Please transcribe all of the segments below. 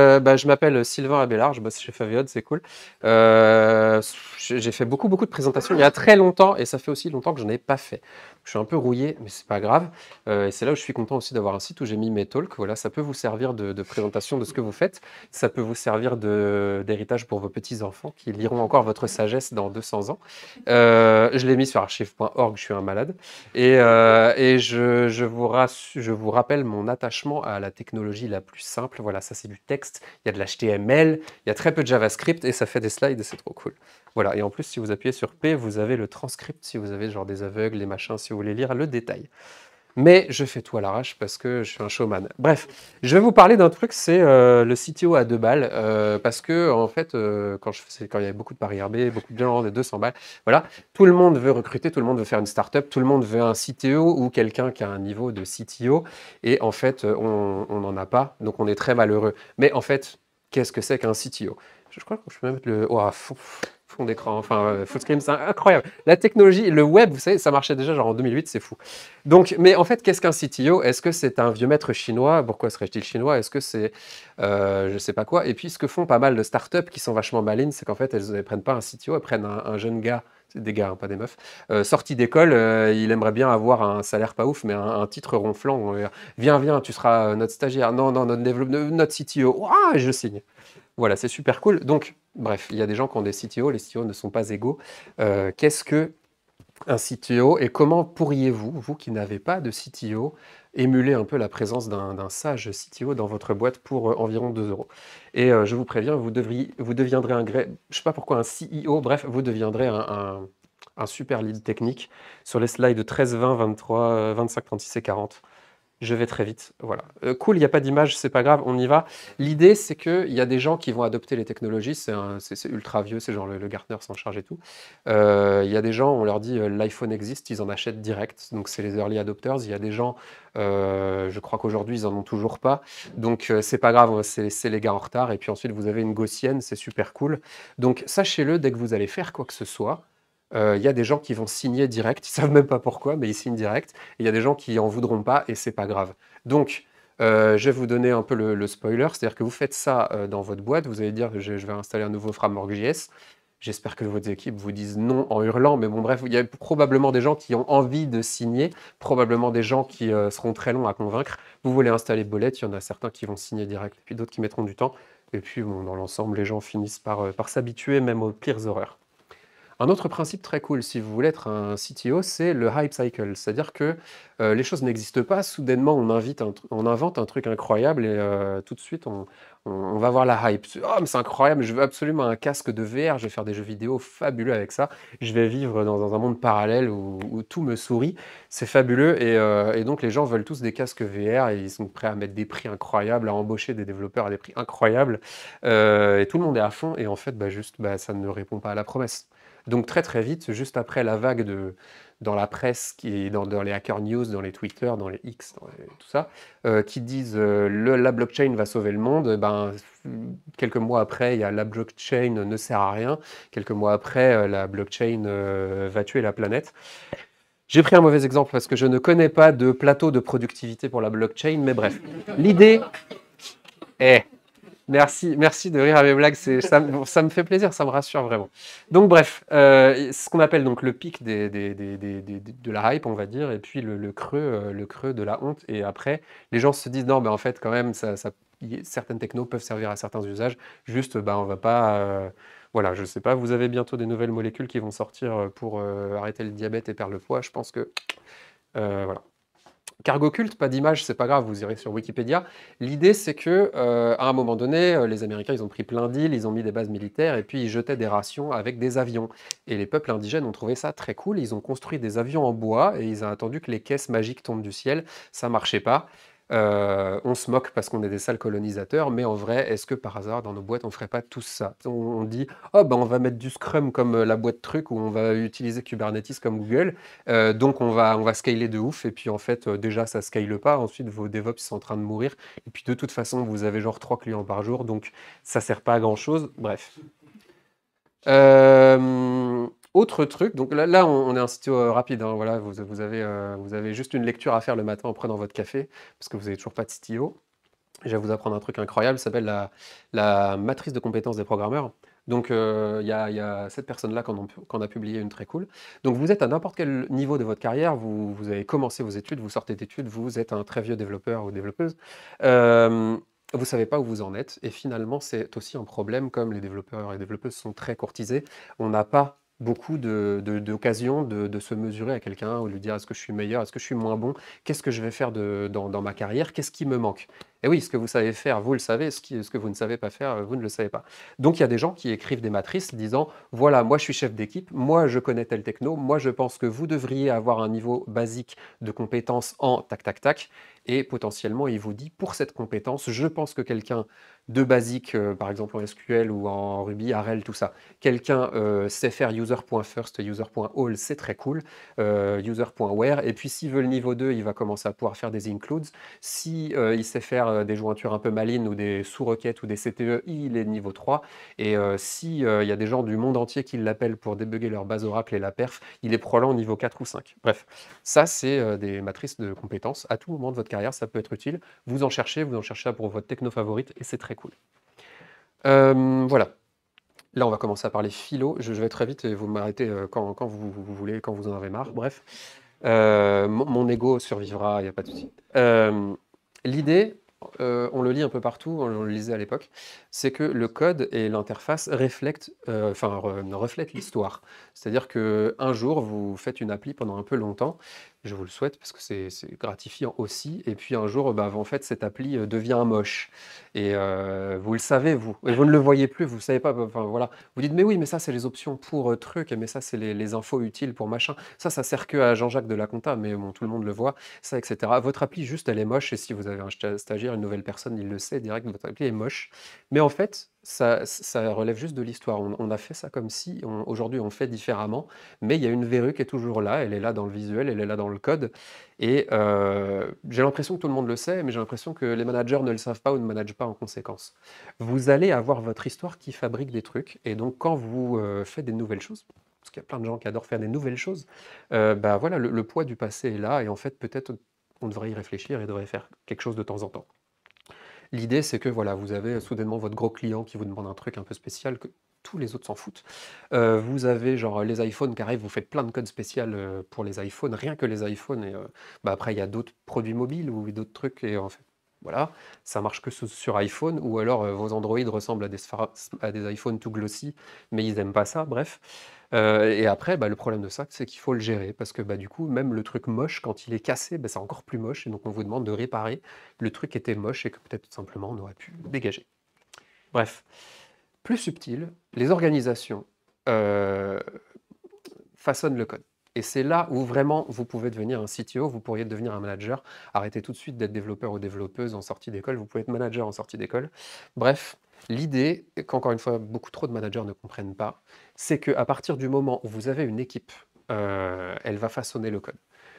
Euh, bah, je m'appelle Sylvain Abélard, je bosse chez Faviod, c'est cool. Euh, j'ai fait beaucoup, beaucoup de présentations il y a très longtemps et ça fait aussi longtemps que je n'en ai pas fait. Je suis un peu rouillé, mais c'est pas grave. Euh, et c'est là où je suis content aussi d'avoir un site où j'ai mis mes talks. Voilà, ça peut vous servir de, présentation de ce que vous faites. Ça peut vous servir d'héritage pour vos petits-enfants qui liront encore votre sagesse dans 200 ans. Euh, je l'ai mis sur archive.org, je suis un malade. Et, euh, je, vous rappelle mon attachement à la technologie la plus simple. Voilà, ça c'est du texte, il y a de l'HTML, il y a très peu de JavaScript et ça fait des slides c'est trop cool. Voilà, et en plus, si vous appuyez sur P, vous avez le transcript, si vous avez genre des aveugles, les machins, si vous voulez lire le détail. Mais je fais tout à l'arrache parce que je suis un showman. Bref, je vais vous parler d'un truc, c'est euh, le CTO à deux balles. Euh, parce que, en fait, euh, quand, je, il y avait beaucoup de paris RB, beaucoup de gens de 200 balles, voilà, tout le monde veut recruter, tout le monde veut faire une start-up, tout le monde veut un CTO ou quelqu'un qui a un niveau de CTO. Et en fait, on n'en a pas, donc on est très malheureux. Mais en fait, qu'est-ce que c'est qu'un CTO Je crois que je peux même mettre le. Oh, d'écran. Enfin, euh, full screen c'est incroyable. La technologie, le web, vous savez, ça marchait déjà genre en 2008, c'est fou. Donc, mais en fait, qu'est-ce qu'un CTO Est-ce que c'est un vieux maître chinois Pourquoi serait-il chinois Est-ce que c'est, euh, je sais pas quoi. Et puis, ce que font pas mal de startups qui sont vachement malines, c'est qu'en fait, elles ne prennent pas un CTO, elles prennent un, jeune gars des gars, hein, pas des meufs, euh, sorti d'école, il aimerait bien avoir un salaire pas ouf, mais un, titre ronflant. viens, viens, tu seras notre stagiaire. Non, non, notre, notre CTO. Ah, je signe. Voilà, c'est super cool. Donc, Bref, il y a des gens qui ont des CTO, les CTO ne sont pas égaux. Euh, qu'est-ce que un CTO et comment pourriez-vous, vous qui n'avez pas de CTO, émuler un peu la présence d'un sage CTO dans votre boîte pour euh, environ 2 euros. Et euh, je vous préviens, vous, devriez, vous deviendrez un, je sais pas pourquoi, un CEO, bref, vous deviendrez un, un super lead technique sur les slides 13, 20, 23, 25, 36 et 40 je vais très vite. Voilà. Euh, cool, il n'y a pas d'image, c'est pas grave, on y va. L'idée, c'est qu'il y a des gens qui vont adopter les technologies, c'est ultra vieux, c'est genre le, le Gartner s'en charge et tout. Euh, il y a des gens, on leur dit euh, l'iPhone existe, ils en achètent direct, donc c'est les early adopters. Il y a des gens, je crois qu'aujourd'hui, ils en ont toujours pas, donc c'est pas grave, c'est les gars en retard. Et puis ensuite, vous avez une gaussienne, c'est super cool. Donc sachez-le, dès que vous allez faire quoi que ce soit, euh, il y a des gens qui vont signer direct, ils ne savent même pas pourquoi, mais ils signent direct. Il y a des gens qui n'en voudront pas et c'est pas grave. Donc, euh, je vais vous donner un peu le, spoiler, c'est-à-dire que vous faites ça euh, dans votre boîte, vous allez dire je, vais installer un nouveau framework JS. J'espère que vos équipes vous disent non en hurlant, mais bon bref, il y a probablement des gens qui ont envie de signer, probablement des gens qui seront très longs à convaincre. Vous voulez installer Bolette, il y en a certains qui vont signer direct, puis d'autres qui mettront du temps. Et puis dans l'ensemble, les gens finissent par s'habituer même aux pires horreurs. Un autre principe très cool, si vous voulez être un CTO, c'est le hype cycle. C'est-à-dire que euh, les choses n'existent pas, soudainement on, invente un truc incroyable et euh, tout de suite on, va voir la hype. Oh, mais c'est incroyable, je veux absolument un casque de VR, je vais faire des jeux vidéo fabuleux avec ça, je vais vivre dans, un monde parallèle où, tout me sourit, c'est fabuleux. Euh, et, donc les gens veulent tous des casques VR et ils sont prêts à mettre des prix incroyables, à embaucher des développeurs à des prix incroyables. et tout le monde est à fond et en fait, bah, juste, bah, ça ne répond pas à la promesse. Donc très très vite, juste après la vague de, dans la presse, qui est dans, les hacker news, dans les Twitter, dans les X, tout ça, euh, qui disent euh, le, la blockchain va sauver le monde, ben, quelques mois après, il y a la blockchain ne sert à rien, quelques mois après, euh, la blockchain va tuer la planète. J'ai pris un mauvais exemple parce que je ne connais pas de plateau de productivité pour la blockchain, mais bref, l'idée est... Merci, merci de rire à mes blagues. Ça, me fait plaisir, ça me rassure vraiment. Donc bref, euh, ce qu'on appelle donc le pic de la hype, on va dire, et puis euh, le, creux, de la honte. Et après, les gens se disent non, mais en fait, quand même, certaines technos peuvent servir à certains usages. Juste, on ben, on va pas. Euh, voilà, je ne sais pas. Vous avez bientôt des nouvelles molécules qui vont sortir pour arrêter le diabète et perdre le poids. Je pense que voilà. Cargo culte, pas d'image, c'est pas grave, vous irez sur Wikipédia. L'idée, c'est que euh, à un moment donné, euh, les Américains, ils ont pris plein d'îles, ils ont mis des bases militaires et puis ils jetaient des rations avec des avions. Et les peuples indigènes ont trouvé ça très cool. Ils ont construit des avions en bois et ils ont attendu que les caisses magiques tombent du ciel. Ça marchait pas. Euh, on se moque parce qu'on est des sales colonisateurs, mais en vrai, est-ce que par hasard, dans nos boîtes, on ferait pas tout ça on, dit, oh, bah, on va mettre du Scrum comme euh, la boîte truc, ou on va utiliser Kubernetes comme Google, euh, donc on va, on va scaler de ouf, et puis en fait, déjà, ça scale pas, ensuite, vos DevOps sont en train de mourir, et puis de toute façon, vous avez genre trois clients par jour, donc ça sert pas à grand-chose, bref. Euh... Autre truc, donc là, là on, est un stylo euh, rapide, hein. voilà, vous, avez, euh, vous avez juste une lecture à faire le matin en prenant votre café, parce que vous n'avez toujours pas de stylo. Je vais vous apprendre un truc incroyable, ça s'appelle la, matrice de compétences des programmeurs. Donc euh, il y, a cette personne-là qu'on a publié une très cool. Donc vous êtes à n'importe quel niveau de votre carrière, vous, vous avez commencé vos études, vous sortez d'études, vous êtes un très vieux développeur ou développeuse. Euh, vous savez pas où vous en êtes et finalement c'est aussi un problème comme les développeurs et développeuses sont très courtisés. On n'a pas beaucoup d'occasions de, se mesurer à quelqu'un ou de lui dire est-ce que je suis meilleur, est-ce que je suis moins bon, qu'est-ce que je vais faire dans, ma carrière, qu'est-ce qui me manque. Et eh oui, ce que vous savez faire, vous le savez, ce, que vous ne savez pas faire, euh, vous ne le savez pas. Donc il y a des gens qui écrivent des matrices disant, voilà, moi je suis chef d'équipe, moi je connais tel techno, moi je pense que vous devriez avoir un niveau basique de compétence en tac tac tac, et potentiellement il vous dit, pour cette compétence, je pense que quelqu'un de basique, euh, par exemple en SQL ou en Ruby, RL, tout ça, quelqu'un euh, sait faire user.first, user.all, c'est très cool, euh, user.where, et puis s'il veut le niveau 2, il va commencer à pouvoir faire des includes, s'il si, il sait faire euh, des jointures un peu malines ou des sous-requêtes ou des CTE, il est niveau 3. Et euh, s'il euh, y a des gens du monde entier qui l'appellent pour débugger leur base Oracle et la perf, il est probablement niveau 4 ou 5. Bref, ça, c'est des matrices de compétences. À tout moment de votre carrière, ça peut être utile. Vous en cherchez, vous en cherchez pour votre techno favorite et c'est très cool. voilà, Là, on va commencer à parler philo. Je, vais très vite et vous m'arrêtez quand, vous, voulez, quand vous en avez marre. Bref, mon, ego survivra, il n'y a pas de souci. L'idée, euh, on le lit un peu partout, on le lisait à l'époque, c'est que le code et l'interface reflètent, euh, enfin, reflètent l'histoire. C'est-à-dire que un jour, vous faites une appli pendant un peu longtemps, je vous le souhaite parce que c'est gratifiant aussi. Et puis un jour, bah, en fait, cette appli euh, devient moche. Et euh, vous le savez, vous. Et vous ne le voyez plus, vous ne savez pas. Enfin, voilà. Vous dites, mais oui, mais ça, c'est les options pour euh, trucs truc, mais ça, c'est les, infos utiles pour machin. Ça, ça sert que à Jean-Jacques de la compta, mais bon, tout le monde le voit, ça, etc. Votre appli, juste, elle est moche. Et si vous avez un stagiaire, une nouvelle personne, il le sait direct, votre appli est moche. Mais en fait, ça, relève juste de l'histoire. On, a fait ça comme si, aujourd'hui on fait différemment, mais il y a une verrue qui est toujours là, elle est là dans le visuel, elle est là dans le code. Et euh, j'ai l'impression que tout le monde le sait, mais j'ai l'impression que les managers ne le savent pas ou ne managent pas en conséquence. Vous allez avoir votre histoire qui fabrique des trucs, et donc quand vous euh, faites des nouvelles choses, parce qu'il y a plein de gens qui adorent faire des nouvelles choses, euh, bah voilà, le poids du passé est là, et en fait peut-être on devrait y réfléchir et devrait faire quelque chose de temps en temps. L'idée, c'est que voilà, vous avez soudainement votre gros client qui vous demande un truc un peu spécial que tous les autres s'en foutent. Euh, vous avez genre les iPhones qui arrivent, vous faites plein de codes spéciaux euh, pour les iPhones, rien que les iPhones. Et euh, bah, après, il y a d'autres produits mobiles ou d'autres trucs. Et en voilà, ça marche que sur iPhone, ou alors vos Android ressemblent à des, à des iPhones tout glossy, mais ils n'aiment pas ça, bref. Euh, et après, bah, le problème de ça, c'est qu'il faut le gérer parce que bah, du coup, même le truc moche, quand il est cassé, bah, c'est encore plus moche. Et donc, on vous demande de réparer le truc qui était moche et que peut-être tout simplement on aurait pu dégager. Bref, plus subtil, les organisations euh, façonnent le code. Et c'est là où vraiment vous pouvez devenir un CTO, vous pourriez devenir un manager. Arrêtez tout de suite d'être développeur ou développeuse en sortie d'école, vous pouvez être manager en sortie d'école. Bref, L'idée, qu'encore une fois, beaucoup trop de managers ne comprennent pas, c'est qu'à partir du moment où vous avez une équipe, euh, elle va façonner le code.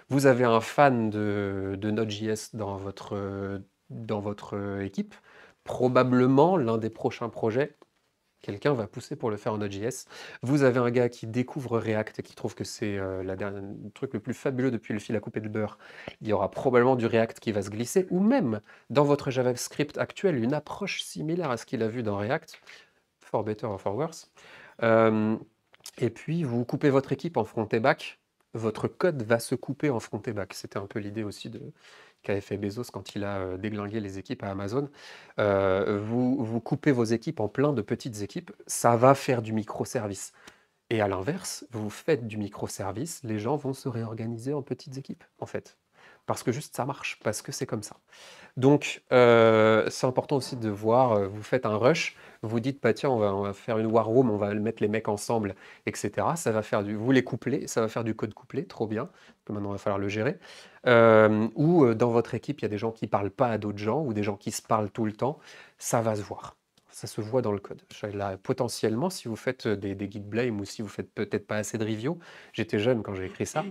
Vous avez un fan de, Node.js dans votre euh, équipe, probablement l'un des prochains projets quelqu'un va pousser pour le faire en Node.js. Vous avez un gars qui découvre React et qui trouve que c'est euh, le truc le plus fabuleux depuis le fil à couper de beurre. Il y aura probablement du React qui va se glisser, ou même dans votre JavaScript actuel, une approche similaire à ce qu'il a vu dans React, for better or for worse. Euh, et puis, vous coupez votre équipe en front et back. Votre code va se couper en front et back. C'était un peu l'idée aussi de, qu'avait fait Bezos quand il a euh, déglingué les équipes à Amazon. Euh, vous, vous coupez vos équipes en plein de petites équipes, ça va faire du microservice. Et à l'inverse, vous faites du microservice, les gens vont se réorganiser en petites équipes, en fait parce que juste ça marche, parce que c'est comme ça. Donc euh, c'est important aussi de voir, euh, vous faites un rush, vous dites, pas bah, tiens, on va, faire une war room, on va mettre les mecs ensemble, etc. Ça va faire du, vous les coupler, ça va faire du code couplé, trop bien. Maintenant, il va falloir le gérer. Euh, ou dans votre équipe, il y a des gens qui parlent pas à d'autres gens, ou des gens qui se parlent tout le temps. Ça va se voir. Ça se voit dans le code. potentiellement, si vous faites des, des guides blame ou si vous faites peut-être pas assez de review, j'étais jeune quand j'ai écrit ça,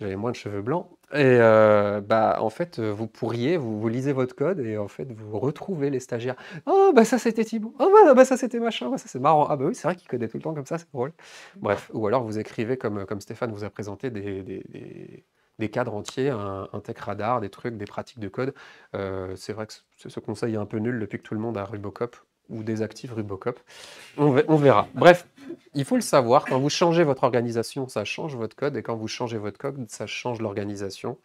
j'avais moins de cheveux blancs, et euh, bah, en fait, euh, vous pourriez, vous, lisez votre code et en fait, vous retrouvez les stagiaires. Oh, bah ça c'était Thibaut. Oh, bah, bah ça c'était machin. Bah, ça c'est marrant. Ah, bah oui, c'est vrai qu'il codait tout le temps comme ça, c'est drôle. Mmh. Bref, ou alors vous écrivez, comme, Stéphane vous a présenté, des, cadres entiers, un, tech radar, des trucs, des pratiques de code. Euh, c'est vrai que ce conseil est un peu nul depuis que tout le monde a Rubocop ou désactive Rubocop. On, verra. Bref, il faut le savoir, quand vous changez votre organisation, ça change votre code, et quand vous changez votre code, ça change l'organisation.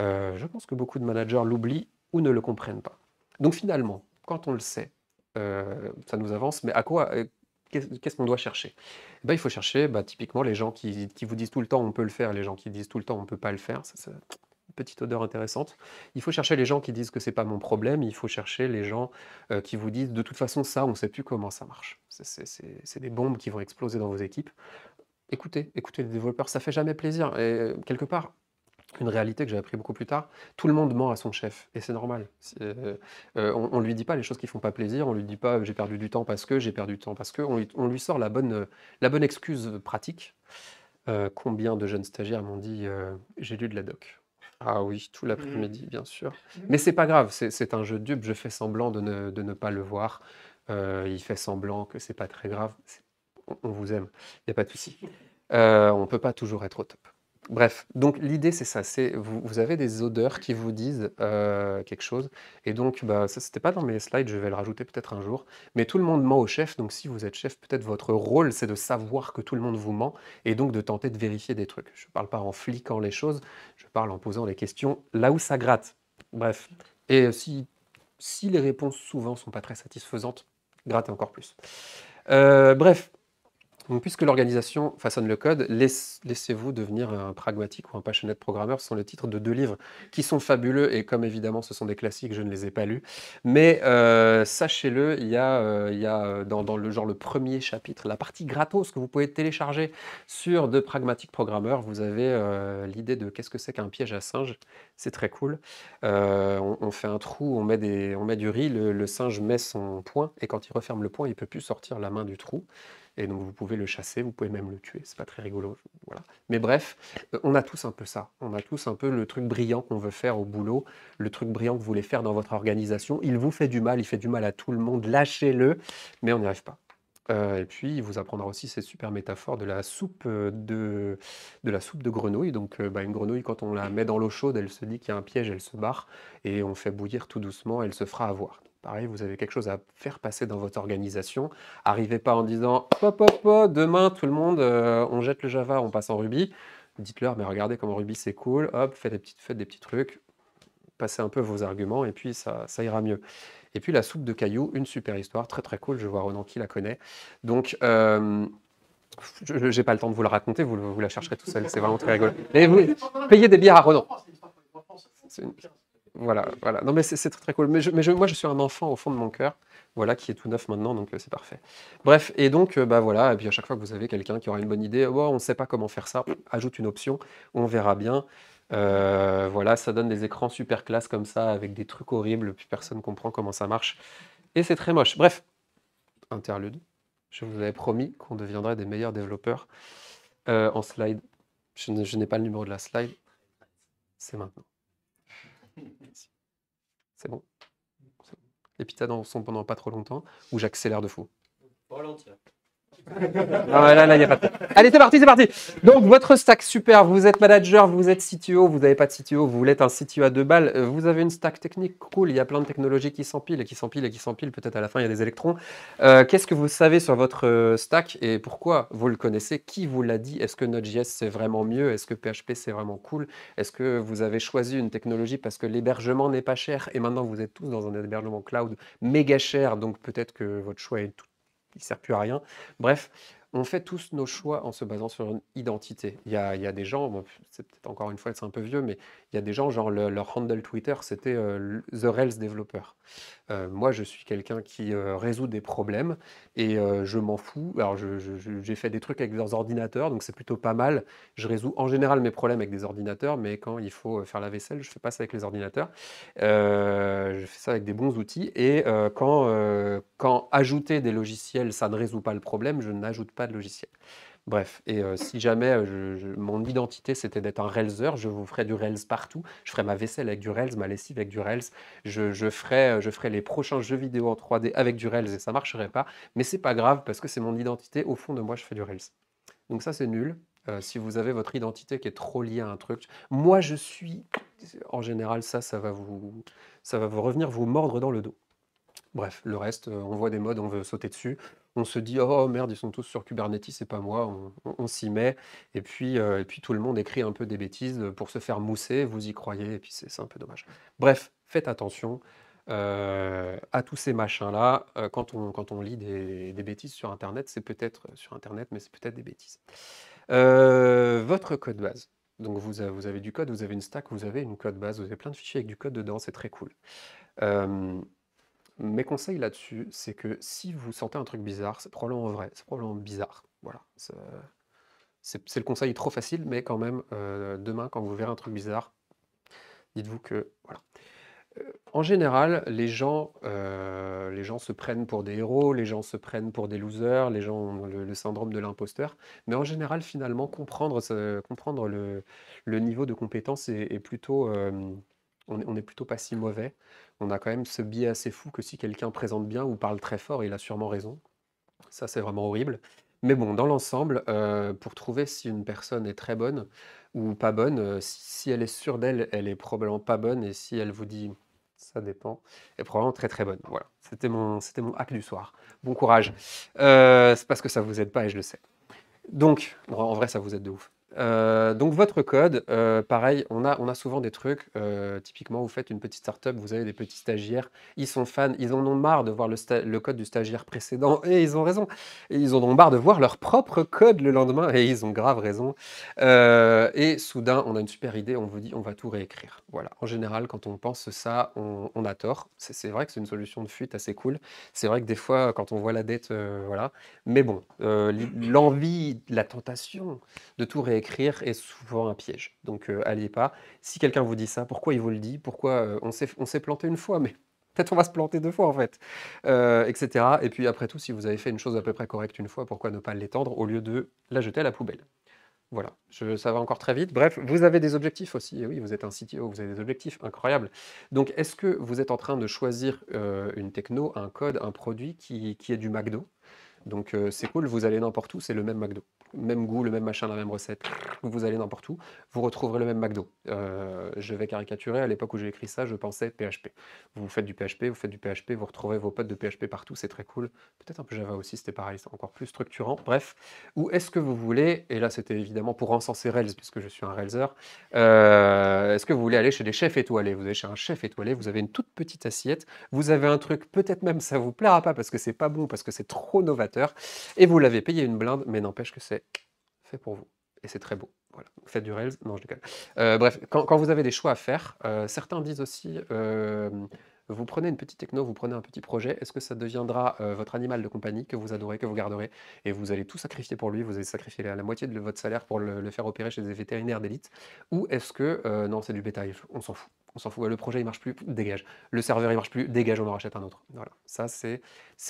Euh, je pense que beaucoup de managers l'oublient ou ne le comprennent pas. Donc finalement, quand on le sait, euh, ça nous avance, mais à quoi euh, Qu'est-ce qu'on doit chercher eh ben, Il faut chercher bah, typiquement les gens qui, vous disent tout le temps on peut le faire, les gens qui disent tout le temps on ne peut pas le faire. Ça, ça, petite odeur intéressante. Il faut chercher les gens qui disent que c'est pas mon problème, il faut chercher les gens euh, qui vous disent de toute façon ça, on sait plus comment ça marche. C'est des bombes qui vont exploser dans vos équipes. Écoutez, écoutez les développeurs, ça fait jamais plaisir. Et euh, quelque part, une réalité que j'ai appris beaucoup plus tard, tout le monde ment à son chef, et c'est normal. Euh, on, ne lui dit pas les choses qui font pas plaisir, on lui dit pas j'ai perdu du temps parce que, j'ai perdu du temps parce que, on lui, sort la bonne, la bonne excuse pratique. combien de jeunes stagiaires m'ont dit j'ai lu de la doc ah oui, tout mmh. l'après-midi, bien sûr. Mmh. Mais c'est pas grave, c'est un jeu de dupe. Je fais semblant de ne, pas le voir. Euh, il fait semblant que c'est pas très grave. On, vous aime, il n'y a pas de souci. On euh, on peut pas toujours être au top. Bref, donc l'idée c'est ça, c'est vous, vous, avez des odeurs qui vous disent euh, quelque chose, et donc bah, ça c'était pas dans mes slides, je vais le rajouter peut-être un jour, mais tout le monde ment au chef, donc si vous êtes chef, peut-être votre rôle c'est de savoir que tout le monde vous ment, et donc de tenter de vérifier des trucs. Je parle pas en fliquant les choses, je parle en posant des questions là où ça gratte. Bref, et si, les réponses souvent sont pas très satisfaisantes, grattez encore plus. Euh, bref, puisque l'organisation façonne le code, laissez-vous devenir un pragmatique ou un passionné programmeur. Ce sont les titres de deux livres qui sont fabuleux et comme évidemment ce sont des classiques, je ne les ai pas lus. Mais euh, sachez-le, il y a, euh, euh, dans, le genre le premier chapitre, la partie gratos que vous pouvez télécharger sur de pragmatiques programmeurs, Vous avez l'idée de qu'est-ce que c'est qu'un piège à singe. C'est très cool. On, fait un trou, on met, des, on met du riz, le, singe met son point et quand il referme le point, il peut plus sortir la main du trou. Et donc vous pouvez le chasser, vous pouvez même le tuer, c'est pas très rigolo. Mais bref, euh, on a tous un peu ça. On a tous un peu le truc brillant qu'on veut faire au boulot, le truc brillant que vous voulez faire dans votre organisation. Il vous fait du mal, il fait du mal à tout le monde, lâchez-le, mais on n'y arrive pas. Euh, et puis, il vous apprendra aussi cette super métaphore de la soupe euh, de, la soupe de grenouille. Donc, bah, une grenouille, quand on la met dans l'eau chaude, elle se dit qu'il y a un piège, elle se barre et on fait bouillir tout doucement, elle se fera avoir. Pareil, vous avez quelque chose à faire passer dans votre organisation. Arrivez pas en disant hop hop hop, demain tout le monde, euh, on jette le Java, on passe en Ruby. Dites-leur, mais regardez comment Ruby c'est cool, hop, faites des, petites, des petits trucs, passez un peu vos arguments et puis ça, ira mieux. Et puis la soupe de cailloux, une super histoire, très très cool, je vois Ronan qui la connaît. Donc, euh, je n'ai pas le temps de vous la raconter, vous, la chercherez tout seul, c'est vraiment très rigolo. Mais vous payez des bières à Ronan. Voilà, voilà. Non, mais c'est très très cool. Mais, je, mais moi, je suis un enfant au fond de mon cœur, voilà, qui est tout neuf maintenant, donc euh, c'est parfait. Bref, et donc, euh, bah voilà, et puis à chaque fois que vous avez quelqu'un qui aura une bonne idée, on ne sait pas comment faire ça, ajoute une option, on verra bien. Euh, voilà, ça donne des écrans super classe comme ça, avec des trucs horribles, puis personne comprend comment ça marche. Et c'est très moche. Bref, interlude. Je vous avais promis qu'on deviendrait des meilleurs développeurs en slide. Je n'ai pas le numéro de la slide. C'est maintenant c'est bon. Les pitas sont pendant pas trop longtemps, Ou j'accélère de fou. Allez, c'est parti, c'est parti. Donc, votre stack super, vous êtes manager, vous êtes CTO, vous n'avez pas de CTO, vous voulez un CTO à deux balles, euh, vous avez une stack technique cool, il y a plein de technologies qui s'empilent et qui s'empilent et qui s'empilent, peut-être à la fin, il y a des électrons. Euh, qu'est-ce que vous savez sur votre euh, stack et pourquoi vous le connaissez Qui vous l'a dit Est-ce que Node.js, c'est vraiment mieux Est-ce que PHP, c'est vraiment cool Est-ce que vous avez choisi une technologie parce que l'hébergement n'est pas cher et maintenant, vous êtes tous dans un hébergement cloud méga cher, donc peut-être que votre choix est tout il sert plus à rien. Bref, on fait tous nos choix en se basant sur une identité. Il y a, des gens, c'est peut-être encore une fois, c'est un peu vieux, mais il y a des gens, genre leur handle Twitter, c'était euh, The Rails Developer. Euh, moi, je suis quelqu'un qui euh, résout des problèmes et je m'en fous. Alors, j'ai fait des trucs avec des ordinateurs, donc c'est plutôt pas mal. Je résous en général mes problèmes avec des ordinateurs, mais quand il faut faire la vaisselle, je fais pas ça avec les ordinateurs. je fais ça avec des bons outils. Et quand, quand ajouter des logiciels, ça ne résout pas le problème, je n'ajoute pas logiciel. Bref, et euh, si jamais euh, mon identité c'était d'être un Railser, je vous ferai du Rails partout. Je ferai ma vaisselle avec du Rails, ma lessive avec du Rails. Je, ferai, euh, je ferai les prochains jeux vidéo en 3D avec du Rails et ça marcherait pas. Mais c'est pas grave parce que c'est mon identité. Au fond de moi, je fais du Rails. Donc ça, c'est nul. si vous avez votre identité qui est trop liée à un truc, moi je suis. En général, ça, ça va vous, ça va vous revenir vous mordre dans le dos. Bref, le reste, on voit des modes, on veut sauter dessus on se dit oh merde, ils sont tous sur Kubernetes, c'est pas moi, on, s'y met. Et puis, euh, puis tout le monde écrit un peu des bêtises euh, pour se faire mousser, vous y croyez, et puis c'est un peu dommage. Bref, faites attention euh, à tous ces machins-là. quand, on, quand on lit des, des bêtises sur Internet, c'est peut-être sur Internet, mais c'est peut-être des bêtises. votre code base. Donc vous avez, vous avez, du code, vous avez une stack, vous avez une code base, vous avez plein de fichiers avec du code dedans, c'est très cool. Mes conseils là-dessus, c'est que si vous sentez un truc bizarre, c'est probablement vrai, c'est probablement bizarre. Voilà. C'est le conseil trop facile, mais quand même, euh, demain, quand vous verrez un truc bizarre, dites-vous que. Voilà. Euh, en général, les gens, euh, les gens se prennent pour des héros, les gens se prennent pour des losers, les gens ont le, syndrome de l'imposteur. Mais en général, finalement, comprendre, comprendre le, niveau de compétence est plutôt on n'est plutôt pas si mauvais. On a quand même ce biais assez fou que si quelqu'un présente bien ou parle très fort, il a sûrement raison. Ça, c'est vraiment horrible. Mais bon, dans l'ensemble, euh, pour trouver si une personne est très bonne ou pas bonne, euh, si elle est sûre d'elle, elle est probablement pas bonne, et si elle vous dit ça dépend, elle est probablement très très bonne. Voilà, c'était mon, c'était mon hack du soir. Bon courage. Euh, c'est parce que ça vous aide pas et je le sais. Donc, en vrai, ça vous aide de ouf. Euh, donc votre code, euh, pareil, on a, on a souvent des trucs, euh, typiquement vous faites une petite startup, vous avez des petits stagiaires, ils sont fans, ils en ont marre de voir le, le code du stagiaire précédent, et ils ont raison, et ils en ont marre de voir leur propre code le lendemain, et ils ont grave raison. et soudain, on a une super idée, on vous dit on va tout réécrire. Voilà, en général, quand on pense ça, on, on a tort. C'est vrai que c'est une solution de fuite assez cool. C'est vrai que des fois, quand on voit la dette, voilà. Mais bon, l'envie, la tentation de tout réécrire, est souvent un piège. Donc euh, allez pas. Si quelqu'un vous dit ça, pourquoi il vous le dit Pourquoi euh, on s'est planté une fois, mais peut-être on va se planter deux fois en fait, euh, etc. Et puis après tout, si vous avez fait une chose à peu près correcte une fois, pourquoi ne pas l'étendre au lieu de la jeter à la poubelle voilà, je, ça va encore très vite. Bref, vous avez des objectifs aussi. oui, vous êtes un CTO, vous avez des objectifs incroyables. Donc, est-ce que vous êtes en train de choisir une techno, un code, un produit qui, est du McDo Donc, c'est cool, vous allez n'importe où, c'est le même McDo même goût, le même machin, la même recette. Vous allez n'importe où, vous retrouverez le même McDo. Euh, je vais caricaturer, à l'époque où j'ai écrit ça, je pensais PHP. Vous faites du PHP, vous faites du PHP, vous retrouvez vos potes de PHP partout, c'est très cool. Peut-être un peu Java aussi, c'était pareil, c'est encore plus structurant. Bref, ou est-ce que vous voulez, et là c'était évidemment pour encenser Rails, puisque je suis un Railser, euh, est-ce que vous voulez aller chez des chefs étoilés Vous allez chez un chef étoilé, vous avez une toute petite assiette, vous avez un truc, peut-être même ça vous plaira pas parce que c'est pas bon, parce que c'est trop novateur, et vous l'avez payé une blinde, mais n'empêche que c'est fait, pour vous. Et c'est très beau. Voilà. faites du Rails. Non, je déconne. Euh, bref, quand, vous avez des choix à faire, euh, certains disent aussi euh, vous prenez une petite techno, vous prenez un petit projet, est-ce que ça deviendra votre animal de compagnie que vous adorez, que vous garderez Et vous allez tout sacrifier pour lui, vous allez sacrifier la, moitié de votre salaire pour le, faire opérer chez des vétérinaires d'élite Ou est-ce que non, c'est du bétail, on s'en fout on s'en fout, le projet il marche plus, dégage. Le serveur il marche plus, dégage, on en rachète un autre. Voilà, ça c'est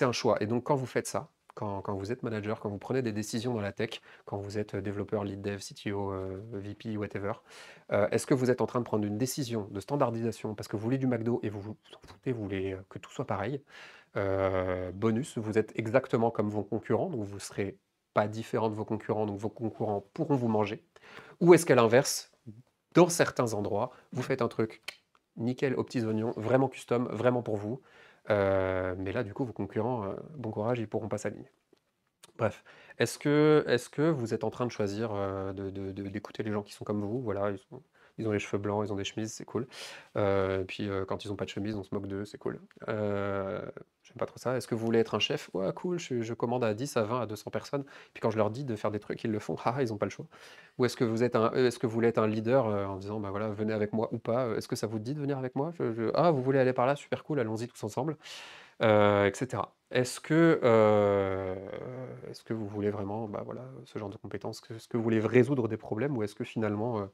un choix. Et donc quand vous faites ça, quand, vous êtes manager, quand vous prenez des décisions dans la tech, quand vous êtes euh, développeur, lead dev, CTO, euh, VP, whatever, euh, est-ce que vous êtes en train de prendre une décision de standardisation parce que vous voulez du McDo et vous vous en foutez, vous voulez que tout soit pareil bonus, vous êtes exactement comme vos concurrents, donc vous ne serez pas différent de vos concurrents, donc vos concurrents pourront vous manger. Ou est-ce qu'à l'inverse, dans certains endroits, vous faites un truc nickel aux petits oignons, vraiment custom, vraiment pour vous, euh, mais là, du coup, vos concurrents, euh, bon courage, ils pourront pas s'aligner. Bref, est-ce que, est que vous êtes en train de choisir euh, de, d'écouter les gens qui sont comme vous Voilà, ils, ont les cheveux blancs, ils ont des chemises, c'est cool. Et puis quand ils n'ont pas de chemise, on se moque d'eux, c'est cool. J'aime pas trop ça. Est-ce que vous voulez être un chef Ouais, cool, je, commande à 10, à 20, à 200 personnes. Puis quand je leur dis de faire des trucs, ils le font. Ah, ah ils n'ont pas le choix. Ou est-ce que, vous êtes un, euh, est-ce que vous voulez être un leader euh, en disant, ben voilà, venez avec moi ou pas Est-ce que ça vous dit de venir avec moi Ah, vous voulez aller par là Super cool, allons-y tous ensemble. Euh, etc. Est-ce que, est-ce que vous voulez vraiment bah voilà, ce genre de compétences Est-ce que vous voulez résoudre des problèmes ou est-ce que finalement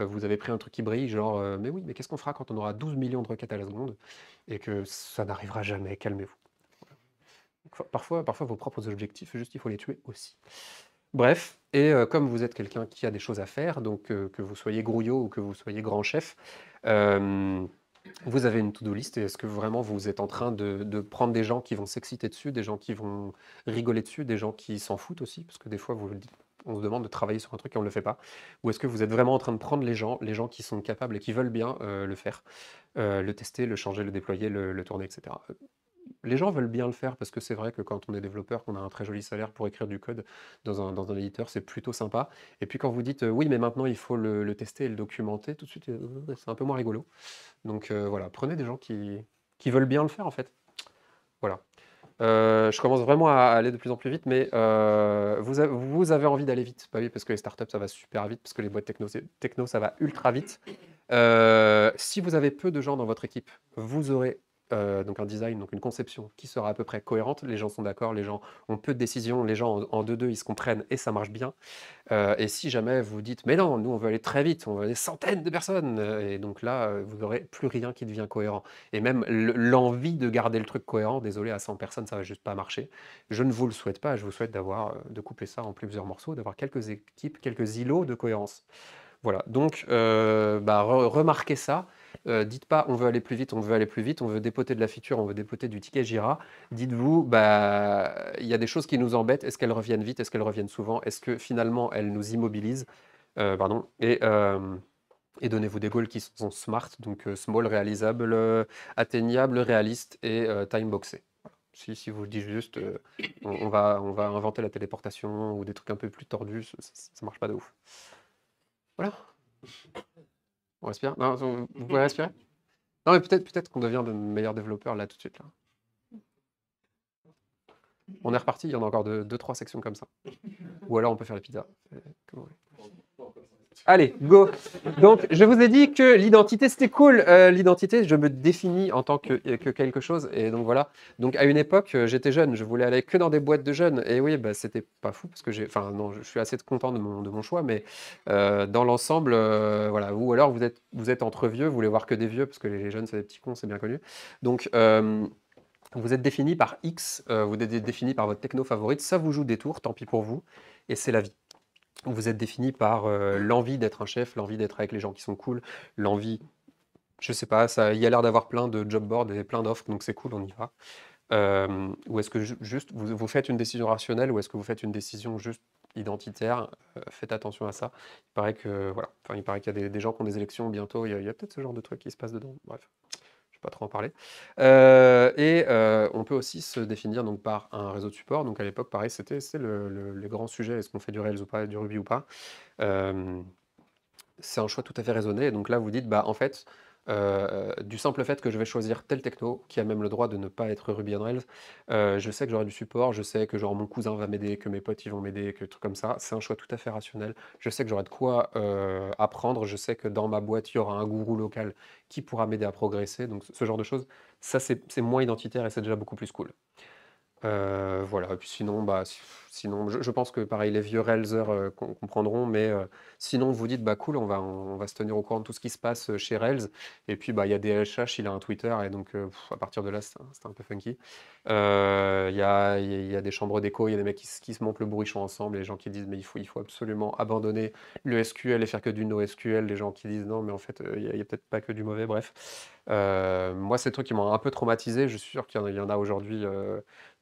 euh, vous avez pris un truc qui brille, genre, euh, mais oui, mais qu'est-ce qu'on fera quand on aura 12 millions de requêtes à la seconde et que ça n'arrivera jamais, calmez-vous. parfois, parfois, vos propres objectifs, juste, il faut les tuer aussi. Bref, et euh, comme vous êtes quelqu'un qui a des choses à faire, donc que vous soyez grouillot ou que vous soyez grand chef, vous avez une to-do list est-ce que vraiment vous êtes en train de, de prendre des gens qui vont s'exciter dessus, des gens qui vont rigoler dessus, des gens qui s'en foutent aussi Parce que des fois, vous le dites on se demande de travailler sur un truc et on ne le fait pas Ou est-ce que vous êtes vraiment en train de prendre les gens, les gens qui sont capables et qui veulent bien euh, le faire, euh, le tester, le changer, le déployer, le, tourner, etc. Euh, les gens veulent bien le faire parce que c'est vrai que quand on est développeur, qu'on a un très joli salaire pour écrire du code dans un, éditeur, c'est plutôt sympa. Et puis quand vous dites oui, mais maintenant il faut le, tester et le documenter, tout de suite, c'est un peu moins rigolo. Donc voilà, prenez des gens qui veulent bien le faire en fait. Voilà, euh, je commence vraiment à aller de plus en plus vite, mais euh, vous, avez, envie d'aller vite. pas bah oui, parce que les startups, ça va super vite, parce que les boîtes techno, techno ça va ultra vite. Euh, si vous avez peu de gens dans votre équipe, vous aurez euh, donc un design, donc une conception qui sera à peu près cohérente. Les gens sont d'accord, les gens ont peu de décisions, les gens en 2-2, ils se comprennent et ça marche bien. Euh, et si jamais vous dites, mais non, nous on veut aller très vite, on veut des centaines de personnes, euh, et donc là, vous n'aurez plus rien qui devient cohérent. Et même l'envie de garder le truc cohérent, désolé, à 100 personnes, ça va juste pas marcher. Je ne vous le souhaite pas, je vous souhaite d'avoir, de couper ça en plusieurs morceaux, d'avoir quelques équipes, quelques îlots de cohérence. Voilà, donc bah, remarquez ça, euh, dites pas on veut aller plus vite, on veut aller plus vite, on veut dépoter de la feature, on veut dépoter du ticket Jira. Dites-vous, bah il y a des choses qui nous embêtent. Est-ce qu'elles reviennent vite Est-ce qu'elles reviennent souvent Est-ce que finalement elles nous immobilisent euh, Pardon. Euh, et donnez-vous des goals qui sont smart, donc small, réalisable, atteignable, réaliste et time boxé. Si, vous dites juste, on, va, on va inventer la téléportation ou des trucs un peu plus tordus, ça, ça marche pas de ouf. Voilà. On respire non, Vous pouvez respirer Non, mais peut-être peut qu'on devient de meilleurs développeurs là tout de suite. Là. On est reparti, il y en a encore 2-3 deux, sections comme ça. Ou alors on peut faire les pizzas. Allez, go. Donc, je vous ai dit que l'identité, c'était cool. Euh, l'identité, je me définis en tant euh, que, quelque chose. Et donc, voilà. Donc, à une époque, euh, j'étais jeune. Je voulais aller que dans des boîtes de jeunes. Et oui, bah, c'était pas fou parce que j'ai. Enfin, non, je suis assez content de mon, choix. Mais dans l'ensemble, voilà. Ou alors, vous êtes, vous êtes entre vieux. Vous voulez voir que des vieux parce que les jeunes, c'est des petits cons, c'est bien connu. Donc, vous êtes défini par X. vous êtes défini par votre techno favorite. Ça vous joue des tours. Tant pis pour vous. Et c'est la vie vous êtes défini par euh, l'envie d'être un chef, l'envie d'être avec les gens qui sont cool, l'envie, je sais pas, ça, il y a l'air d'avoir plein de job boards et plein d'offres, donc c'est cool, on y va. Euh, ou est-ce que juste vous, faites une décision rationnelle ou est-ce que vous faites une décision juste identitaire euh, Faites attention à ça. Il paraît que voilà, il paraît qu'il y a des, gens qui ont des élections bientôt. Il y a, peut-être ce genre de truc qui se passe dedans. Bref pas trop en parler. Euh, et euh, on peut aussi se définir donc par un réseau de support. Donc à l'époque, pareil, c'était le, le, grand sujet est-ce qu'on fait du Rails ou pas, du Ruby ou pas euh, C'est un choix tout à fait raisonné. donc là, vous dites bah en fait, euh, du simple fait que je vais choisir tel techno, qui a même le droit de ne pas être Ruby on Rails. Euh, je sais que j'aurai du support, je sais que genre mon cousin va m'aider, que mes potes vont m'aider, que trucs comme ça. C'est un choix tout à fait rationnel. Je sais que j'aurai de quoi euh, apprendre. Je sais que dans ma boîte, il y aura un gourou local qui pourra m'aider à progresser. Donc ce genre de choses, ça c'est moins identitaire et c'est déjà beaucoup plus cool. voilà. Et puis sinon, bah sinon, je, pense que pareil, les vieux Railsers euh, comprendront, mais euh, sinon, vous dites, bah cool, on va, on va se tenir au courant de tout ce qui se passe euh, chez Rails. Et puis, bah, il y a DLHH, il a un Twitter, et donc à partir de là, c'est un peu funky. Il y a, des chambres d'écho, il y a des mecs qui, se montent le bourrichon ensemble, les gens qui disent, mais il faut, il faut absolument abandonner le SQL et faire que du NoSQL, les gens qui disent, non, mais en fait, il n'y a, peut-être pas que du mauvais, bref. moi, moi, ces truc qui m'a un peu traumatisé. Je suis sûr qu'il y en a, aujourd'hui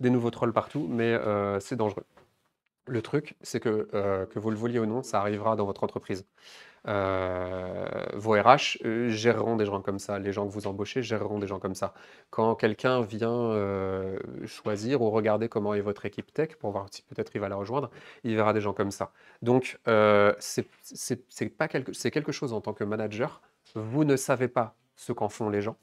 des nouveaux trolls partout, mais c'est dangereux. Le truc, c'est que, euh, que vous le vouliez ou non, ça arrivera dans votre entreprise. Euh, vos RH euh, géreront des gens comme ça, les gens que vous embauchez géreront des gens comme ça. Quand quelqu'un vient choisir ou regarder comment est votre équipe tech pour voir si peut-être il va la rejoindre, il verra des gens comme ça. Donc, c'est quelque, quelque chose en tant que manager, vous ne savez pas ce qu'en font les gens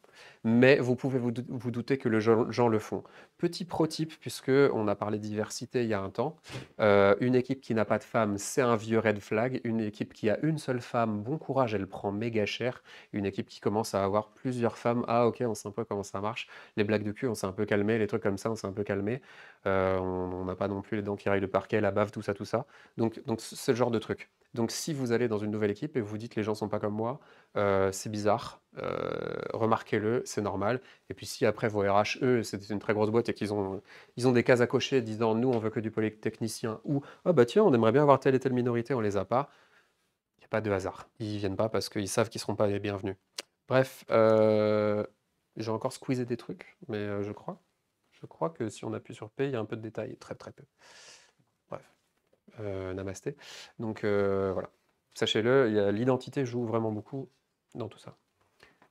mais vous pouvez vous, douter que les gens le font. Petit pro type, puisque on a parlé diversité il y a un temps, euh, une équipe qui n'a pas de femme, c'est un vieux red flag. Une équipe qui a une seule femme, bon courage, elle prend méga cher. Une équipe qui commence à avoir plusieurs femmes, ah ok, on sait un peu comment ça marche. Les blagues de cul, on s'est un peu calmé, les trucs comme ça, on s'est un peu calmé. Euh, on n'a pas non plus les dents qui raillent le parquet, la bave, tout ça, tout ça. Donc, donc ce genre de truc. Donc si vous allez dans une nouvelle équipe et vous dites les gens ne sont pas comme moi, euh, c'est bizarre, euh, remarquez-le, c'est normal. Et puis si après vos RH, eux, c'est une très grosse boîte et qu'ils ont, ils ont des cases à cocher disant nous on veut que du polytechnicien ou ah oh, bah tiens on aimerait bien avoir telle et telle minorité, on les a pas, il n'y a pas de hasard. Ils viennent pas parce qu'ils savent qu'ils ne seront pas les bienvenus. Bref, euh, j'ai encore squeezé des trucs, mais je crois. Je crois que si on appuie sur P, il y a un peu de détails, très très peu. Bref. Euh, namasté. Donc euh, voilà, sachez-le, l'identité joue vraiment beaucoup dans tout ça.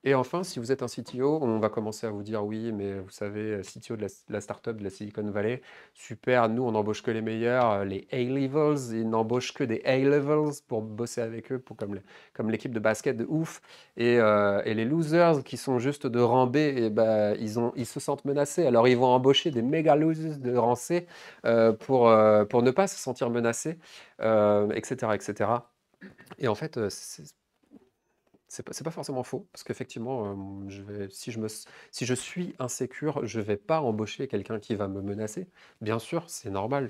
Et enfin, si vous êtes un CTO, on va commencer à vous dire oui, mais vous savez, euh, CTO de la, start startup de la Silicon Valley, super, nous on n'embauche que les meilleurs, euh, les A-levels, ils n'embauchent que des A-levels pour bosser avec eux, pour, comme, comme l'équipe de basket de ouf. Euh, et, les losers qui sont juste de rang B, et eh ben, ils, ont, ils se sentent menacés. Alors ils vont embaucher des méga losers de rang C pour, pour ne pas se sentir menacés, etc., etc. Et en fait, c'est c'est pas, pas forcément faux, parce qu'effectivement, si, je suis insécure, je vais pas embaucher quelqu'un qui va me menacer. Bien sûr, c'est normal,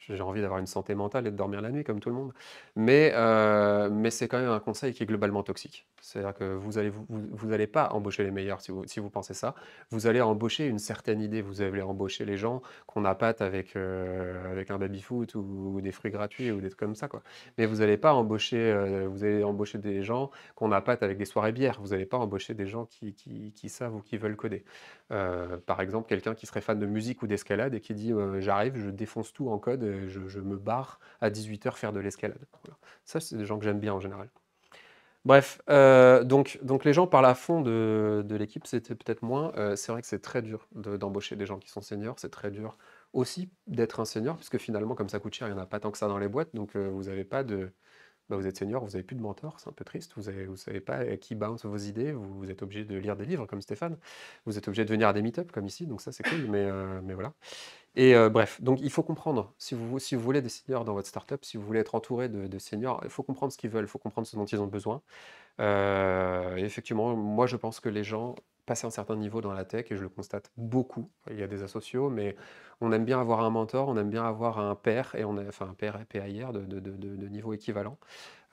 j'ai envie d'avoir une santé mentale et de dormir la nuit comme tout le monde. Mais, euh, mais c'est quand même un conseil qui est globalement toxique. C'est-à-dire que vous n'allez vous, vous pas embaucher les meilleurs si vous, si vous pensez ça. Vous allez embaucher une certaine idée. Vous allez embaucher les gens qu'on appâte avec, euh, avec un baby-foot ou, des fruits gratuits ou des trucs comme ça. Quoi. Mais vous n'allez pas embaucher, euh, vous allez embaucher des gens qu'on appâte avec des soirées bières. Vous n'allez pas embaucher des gens qui, qui, savent ou qui veulent coder. par exemple, quelqu'un qui serait fan de musique ou d'escalade et qui dit j'arrive, je défonce tout en code je, me barre à 18h faire de l'escalade. Ça, c'est des gens que j'aime bien en général. Bref, euh, donc, donc les gens parlent à fond de, l'équipe, c'était peut-être moins. Euh, c'est vrai que c'est très dur d'embaucher des gens qui sont seniors, c'est très dur aussi d'être un senior, puisque finalement, comme ça coûte cher, il n'y en a pas tant que ça dans les boîtes, donc euh, vous n'avez pas de... Bah, vous êtes senior, vous n'avez plus de mentor, c'est un peu triste, vous ne vous savez pas à qui bounce vos idées, vous, êtes obligé de lire des livres comme Stéphane, vous êtes obligé de venir à des meet-ups comme ici, donc ça c'est cool, mais, mais voilà. Et euh, bref, donc il faut comprendre, si vous, si vous voulez des seniors dans votre startup, si vous voulez être entouré de, seniors, il faut comprendre ce qu'ils veulent, il faut comprendre ce dont ils ont besoin. Euh, effectivement, moi je pense que les gens passent un certain niveau dans la tech, et je le constate beaucoup, il y a des associés, mais on aime bien avoir un mentor, on aime bien avoir un père, et on a, enfin un père PAIR de, de, de, niveau équivalent,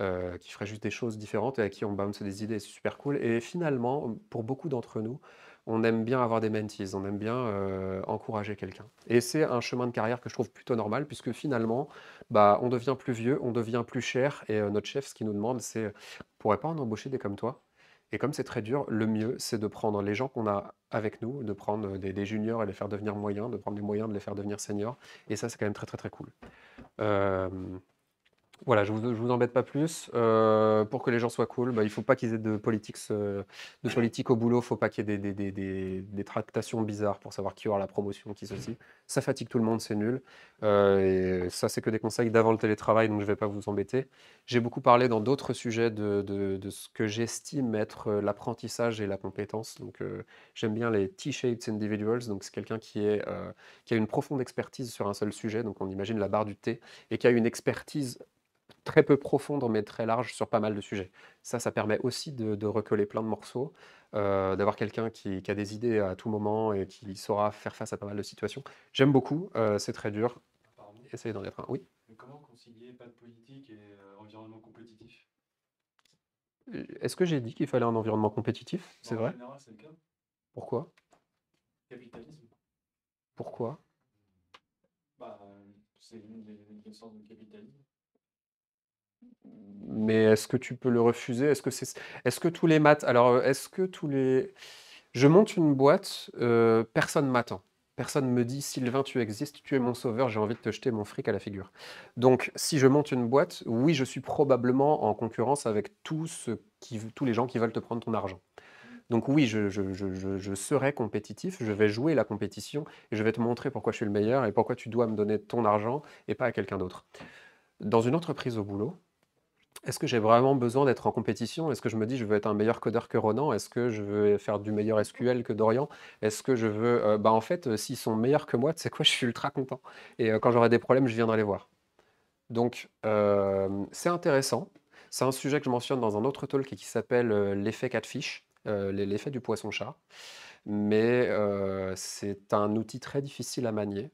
euh, qui ferait juste des choses différentes et à qui on bounce des idées, c'est super cool. Et finalement, pour beaucoup d'entre nous, on aime bien avoir des mentees, on aime bien euh, encourager quelqu'un. Et c'est un chemin de carrière que je trouve plutôt normal, puisque finalement, bah, on devient plus vieux, on devient plus cher, et euh, notre chef, ce qu'il nous demande, c'est « pourrait pas en embaucher des comme toi ?» Et comme c'est très dur, le mieux, c'est de prendre les gens qu'on a avec nous, de prendre des, juniors et les faire devenir moyens, de prendre des moyens, de les faire devenir seniors, et ça, c'est quand même très très très cool. Euh, voilà, je ne vous, embête pas plus. Euh, pour que les gens soient cool, bah, il ne faut pas qu'ils aient de politique, euh, de politique au boulot, il ne faut pas qu'il y ait des, des, des, des, tractations bizarres pour savoir qui aura la promotion, qui ceci. Ça fatigue tout le monde, c'est nul. Euh, et ça, c'est que des conseils d'avant le télétravail, donc je ne vais pas vous embêter. J'ai beaucoup parlé dans d'autres sujets de, de, ce que j'estime être l'apprentissage et la compétence. Donc j'aime bien les T-shaped individuals, donc c'est quelqu'un qui, est, qui a une profonde expertise sur un seul sujet, donc on imagine la barre du T et qui a une expertise très peu profonde mais très large sur pas mal de sujets. Ça, ça permet aussi de, recoller plein de morceaux, euh, d'avoir quelqu'un qui, a des idées à tout moment et qui saura faire face à pas mal de situations. J'aime beaucoup, euh, c'est très dur. Essayez d'en être un. Oui. Mais comment concilier pas de politique et euh, environnement compétitif Est-ce que j'ai dit qu'il fallait un environnement compétitif C'est vrai Pourquoi Capitalisme. Pourquoi bah, C'est une des, une des du capitalisme. Mais est-ce que tu peux le refuser Est-ce que c'est, tous les maths, alors euh, est-ce que tous les, je monte une boîte, euh, personne m'attend, personne me dit Sylvain, tu existes, tu es mon sauveur, j'ai envie de te jeter mon fric à la figure. Donc si je monte une boîte, oui, je suis probablement en concurrence avec tous les gens qui veulent te prendre ton argent. Donc oui, je, je, serai compétitif, je vais jouer la compétition et je vais te montrer pourquoi je suis le meilleur et pourquoi tu dois me donner ton argent et pas à quelqu'un d'autre. Dans une entreprise au boulot, est-ce que j'ai vraiment besoin d'être en compétition Est-ce que je me dis je veux être un meilleur codeur que Ronan Est-ce que je veux faire du meilleur SQL que Dorian Est-ce que je veux... Euh, bah en fait, euh, s'ils sont meilleurs que moi, tu sais quoi, je suis ultra content. Et euh, quand j'aurai des problèmes, je viendrai les voir. Donc, c'est intéressant. C'est un sujet que je mentionne dans un autre talk qui s'appelle l'effet catfish, l'effet du poisson-chat. Mais c'est un outil très difficile à manier.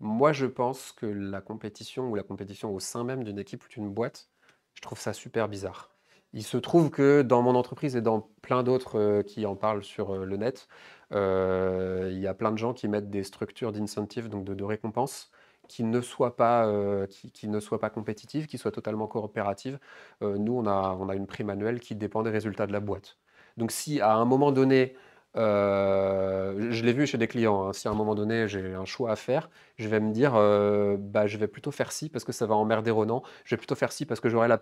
Moi, je pense que la compétition ou la compétition au sein même d'une équipe ou d'une boîte, je trouve ça super bizarre. Il se trouve que dans mon entreprise et dans plein d'autres euh, qui en parlent sur euh, le net, euh, il y a plein de gens qui mettent des structures d'incentives, donc de, récompenses, qui ne soient pas, ne soient pas compétitives, qui soient totalement coopératives. nous, on a, on a une prime annuelle qui dépend des résultats de la boîte. Donc si à un moment donné, euh, je l'ai vu chez des clients. Hein. Si à un moment donné j'ai un choix à faire, je vais me dire euh, bah, je vais plutôt faire ci parce que ça va emmerder Ronan. Je vais plutôt faire ci parce que j'aurai la,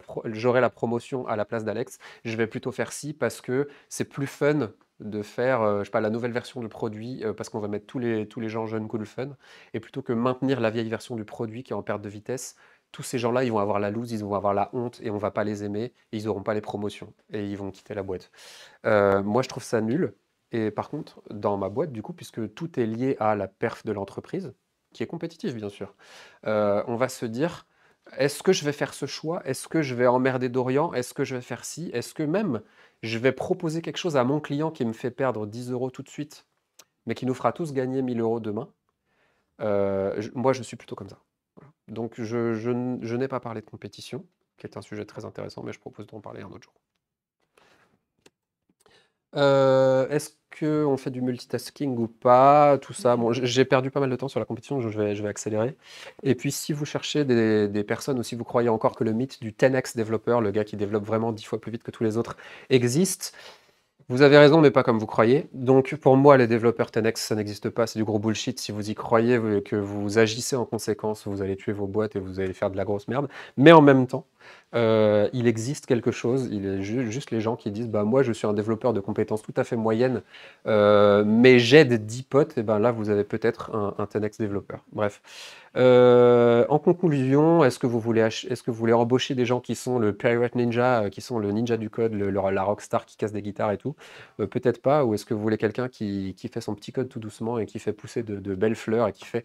la, promotion à la place d'Alex. Je vais plutôt faire ci parce que c'est plus fun de faire euh, je sais pas, la nouvelle version du produit parce qu'on va mettre tous les, tous les gens jeunes cool fun. Et plutôt que maintenir la vieille version du produit qui est en perte de vitesse, tous ces gens-là, ils vont avoir la loose, ils vont avoir la honte et on va pas les aimer et ils n'auront pas les promotions et ils vont quitter la boîte. moi, je trouve ça nul. Et par contre, dans ma boîte, du coup, puisque tout est lié à la perf de l'entreprise, qui est compétitive, bien sûr, euh, on va se dire, est-ce que je vais faire ce choix Est-ce que je vais emmerder Dorian Est-ce que je vais faire ci Est-ce que même je vais proposer quelque chose à mon client qui me fait perdre 10 euros tout de suite, mais qui nous fera tous gagner 1000 euros demain euh, Moi, je suis plutôt comme ça. Donc, je n'ai pas parlé de compétition, qui est un sujet très intéressant, mais je propose d'en parler un autre jour. Euh, est-ce qu'on fait du multitasking ou pas Tout ça. Mhm. j'ai perdu pas mal de temps sur la compétition, je vais, je vais accélérer. Et puis, si vous cherchez des, personnes ou si vous croyez encore que le mythe du 10x développeur, le gars qui développe vraiment 10 fois plus vite que tous les autres, existe, vous avez raison, mais pas comme vous croyez. Donc, pour moi, les développeurs 10x, ça n'existe pas, c'est du gros bullshit. Si vous y croyez, que vous agissez en conséquence, vous allez tuer vos boîtes et vous allez faire de la grosse merde. Mais en même temps, euh, il existe quelque chose. Il est juste les gens qui disent bah, Moi, je suis un développeur de compétences tout à fait moyenne euh, mais j'aide 10 potes. Et ben là, vous avez peut-être un, tenex développeur. Bref. Euh, en conclusion, est-ce que, vous voulez est que vous voulez embaucher des gens qui sont le Pirate Ninja, qui sont le ninja du code, la rockstar qui casse des guitares et tout Peut-être pas. Ou est-ce que vous voulez quelqu'un qui, fait son petit code tout doucement et qui fait pousser de belles fleurs et qui fait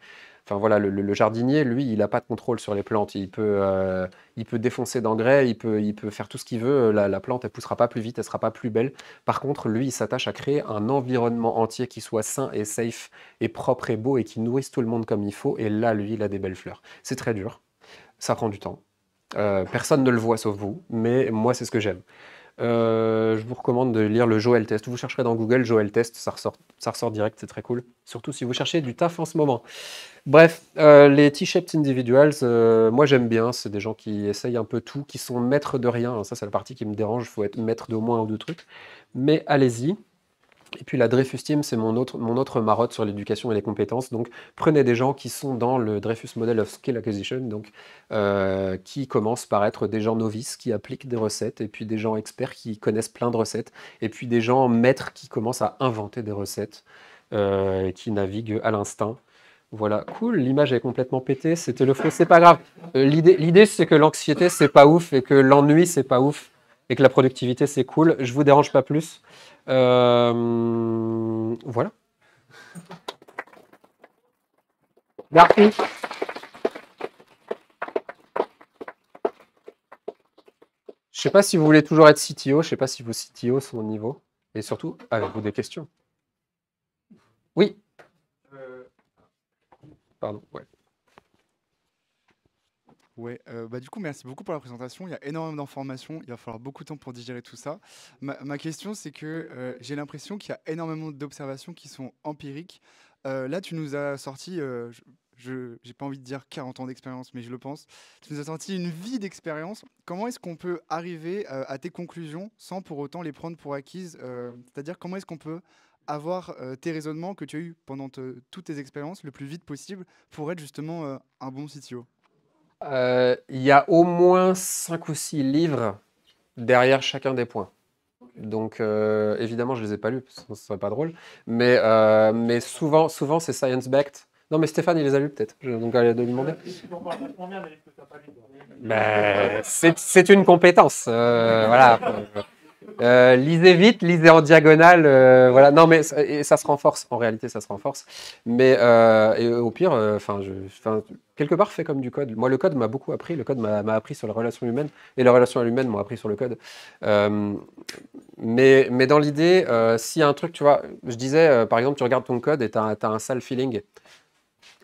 voilà, le, jardinier, lui, il n'a pas de contrôle sur les plantes. Il peut, euh, défoncer d'engrais, il peut, faire tout ce qu'il veut. La, plante, elle poussera pas plus vite, elle sera pas plus belle. Par contre, lui, il s'attache à créer un environnement entier qui soit sain et safe et propre et beau et qui nourrisse tout le monde comme il faut. Et là, lui, il a des belles fleurs. C'est très dur, ça prend du temps. Euh, personne ne le voit sauf vous, mais moi, c'est ce que j'aime. Euh, je vous recommande de lire le Joel Test. Vous chercherez dans Google Joel Test, ça ressort, direct, c'est très cool. Surtout si vous cherchez du taf en ce moment. Bref, euh, les T-shaped individuals, euh, moi j'aime bien. C'est des gens qui essayent un peu tout, qui sont maîtres de rien. ça, c'est la partie qui me dérange. Il faut être maître d'au moins un ou deux trucs. Mais allez-y. Et puis la Dreyfus Team, c'est mon autre, mon autre marotte sur l'éducation et les compétences. Donc prenez des gens qui sont dans le Dreyfus Model of Skill Acquisition, donc euh, qui commencent par être des gens novices qui appliquent des recettes, et puis des gens experts qui connaissent plein de recettes, et puis des gens maîtres qui commencent à inventer des recettes, euh, qui naviguent à l'instinct. Voilà, cool, l'image est complètement pétée, c'était le faux, c'est pas grave. Euh, l'idée, c'est que l'anxiété, c'est pas ouf, et que l'ennui, c'est pas ouf, et que la productivité, c'est cool. Je vous dérange pas plus. Euh, voilà. Merci. Je ne sais pas si vous voulez toujours être CTO, je ne sais pas si vos CTO sont au niveau. Et surtout, avez-vous des questions Oui. Euh, pardon, ouais. Ouais, euh, bah du coup, merci beaucoup pour la présentation. Il y a énormément d'informations, il va falloir beaucoup de temps pour digérer tout ça. Ma, question, c'est que euh, j'ai l'impression qu'il y a énormément d'observations qui sont empiriques. Euh, là, tu nous as sorti, je n'ai pas envie de dire 40 ans d'expérience, mais je le pense, tu nous as sorti une vie d'expérience. Comment est-ce qu'on peut arriver à tes conclusions sans pour autant les prendre pour acquises C'est-à-dire, comment est-ce qu'on peut avoir tes raisonnements que tu as eus pendant toutes tes expériences le plus vite possible pour être justement un bon CTO euh, il y a au moins 5 ou 6 livres derrière chacun des points. Donc euh, évidemment, je ne les ai pas lus, parce que ce serait pas drôle. Mais, euh, mais souvent, souvent c'est science-backed. Non, mais Stéphane, il les a lus peut-être. Donc allez lui demander. Ben, c'est une compétence. voilà. Euh, lisez vite, lisez en diagonale. Euh, voilà. Non, mais et ça se renforce. En réalité, ça se renforce. Mais euh, au pire, enfin, quelque part, fait comme du code. Moi, le code m'a beaucoup appris. Le code m'a appris sur les relations humaines et la relation humaines m'a appris sur le code. mais, mais dans l'idée, si un truc, tu vois, je disais, par exemple, tu regardes ton code et tu as, un sale feeling,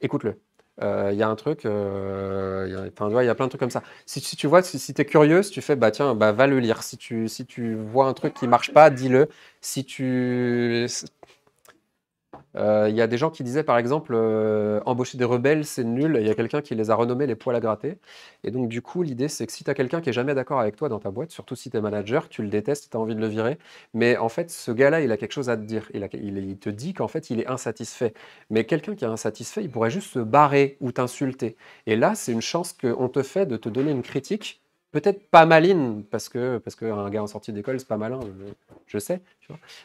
écoute-le. Euh, il y a un truc, euh, il y a plein de trucs comme ça. Si, tu vois, si, tu es curieux, tu fais, bah tiens, bah, va le lire. Si tu, si tu vois un truc qui marche pas, dis-le. Si tu euh, il y a des gens qui disaient par exemple euh, embaucher des rebelles c'est nul, il y a quelqu'un qui les a renommés les poils à gratter. Et donc du coup l'idée c'est que si tu as quelqu'un qui est jamais d'accord avec toi dans ta boîte, surtout si tu es manager, tu le détestes, tu as envie de le virer, mais en fait ce gars-là il a quelque chose à te dire, il, il te dit qu'en fait il est insatisfait. Mais quelqu'un qui est insatisfait il pourrait juste se barrer ou t'insulter. Et là c'est une chance qu'on te fait de te donner une critique peut-être pas maline, parce que parce qu'un gars en sortie d'école, c'est pas malin, je, sais,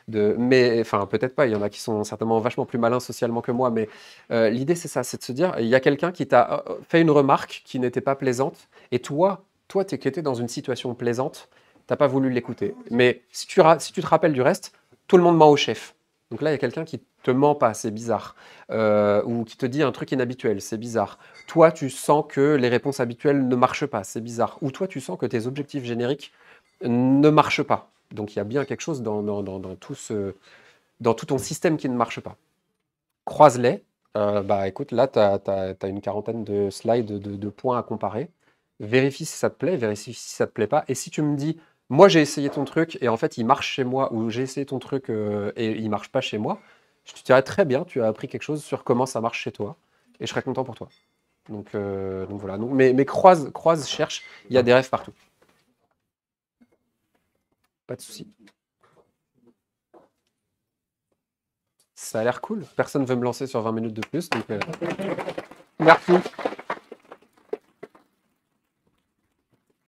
de, mais enfin, peut-être pas, il y en a qui sont certainement vachement plus malins socialement que moi, mais euh, l'idée, c'est ça, c'est de se dire, il y a quelqu'un qui t'a oh, oh, fait une remarque qui n'était pas plaisante, et toi, toi, t'es, dans une situation plaisante, t'as pas voulu l'écouter. Mais si tu, si tu te rappelles du reste, tout le monde ment au chef. Donc là, il y a quelqu'un qui te ment pas, c'est bizarre, euh, ou qui te dit un truc inhabituel, c'est bizarre. Toi, tu sens que les réponses habituelles ne marchent pas, c'est bizarre. Ou toi, tu sens que tes objectifs génériques ne marchent pas. Donc il y a bien quelque chose dans, dans, tout, ce, dans tout ton système qui ne marche pas. Croise-les. Euh, bah écoute, là, tu as, une quarantaine de slides de, points à comparer. Vérifie si ça te plaît, vérifie si ça te plaît pas. Et si tu me dis, moi j'ai essayé ton truc et en fait il marche chez moi, ou j'ai essayé ton truc euh, et il marche pas chez moi, je te dirais très bien, tu as appris quelque chose sur comment ça marche chez toi, et je serais content pour toi. Donc, euh, voilà, mais, croise, cherche, il y a des rêves partout. Pas de souci. Ça a l'air cool. Personne ne veut me lancer sur 20 minutes de plus. Euh, merci.